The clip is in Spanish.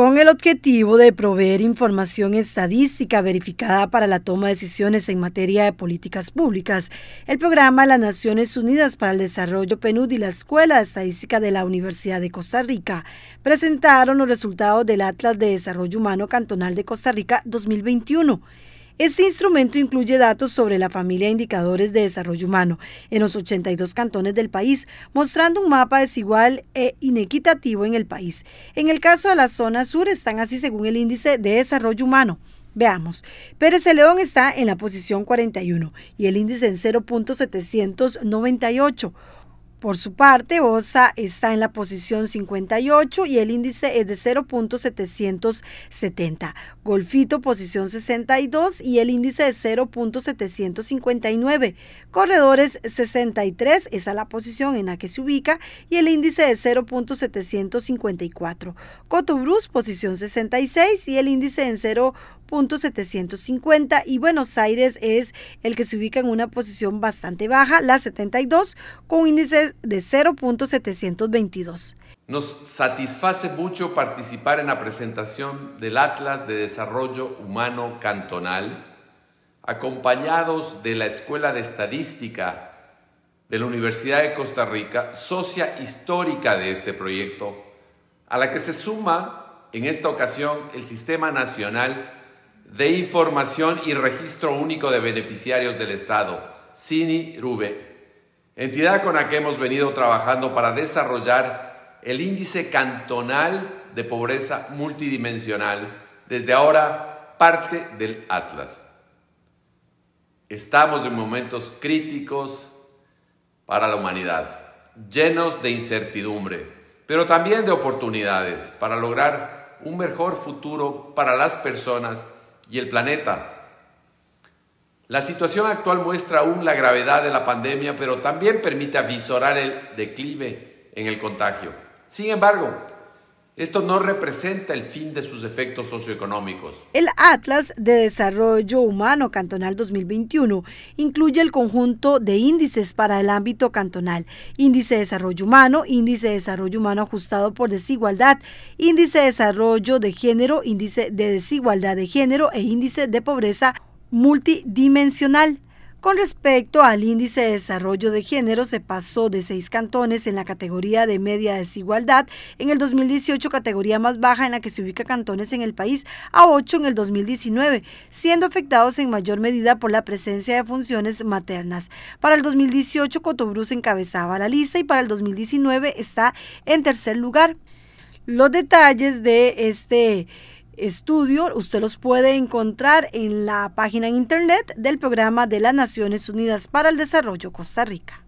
con el objetivo de proveer información estadística verificada para la toma de decisiones en materia de políticas públicas. El programa de las Naciones Unidas para el Desarrollo PNUD y la Escuela de Estadística de la Universidad de Costa Rica presentaron los resultados del Atlas de Desarrollo Humano Cantonal de Costa Rica 2021 este instrumento incluye datos sobre la familia de indicadores de desarrollo humano en los 82 cantones del país, mostrando un mapa desigual e inequitativo en el país. En el caso de la zona sur están así según el índice de desarrollo humano. Veamos, Pérez León está en la posición 41 y el índice en 0.798. Por su parte, OSA está en la posición 58 y el índice es de 0.770. Golfito, posición 62 y el índice es 0.759. Corredores 63, esa es la posición en la que se ubica y el índice es 0.754. Cotobruz, posición 66 y el índice en 0. 0.750 y Buenos Aires es el que se ubica en una posición bastante baja, la 72, con índices de 0.722. Nos satisface mucho participar en la presentación del Atlas de Desarrollo Humano Cantonal, acompañados de la Escuela de Estadística de la Universidad de Costa Rica, socia histórica de este proyecto, a la que se suma en esta ocasión el Sistema Nacional de Información y Registro Único de Beneficiarios del Estado, CINI-RUBE, entidad con la que hemos venido trabajando para desarrollar el índice cantonal de pobreza multidimensional, desde ahora parte del Atlas. Estamos en momentos críticos para la humanidad, llenos de incertidumbre, pero también de oportunidades para lograr un mejor futuro para las personas y el planeta. La situación actual muestra aún la gravedad de la pandemia, pero también permite avisorar el declive en el contagio. Sin embargo, esto no representa el fin de sus efectos socioeconómicos. El Atlas de Desarrollo Humano Cantonal 2021 incluye el conjunto de índices para el ámbito cantonal, índice de desarrollo humano, índice de desarrollo humano ajustado por desigualdad, índice de desarrollo de género, índice de desigualdad de género e índice de pobreza multidimensional. Con respecto al índice de desarrollo de género, se pasó de seis cantones en la categoría de media desigualdad en el 2018, categoría más baja en la que se ubica cantones en el país, a ocho en el 2019, siendo afectados en mayor medida por la presencia de funciones maternas. Para el 2018, Cotobruz encabezaba la lista y para el 2019 está en tercer lugar. Los detalles de este estudio usted los puede encontrar en la página internet del Programa de las Naciones Unidas para el Desarrollo Costa Rica.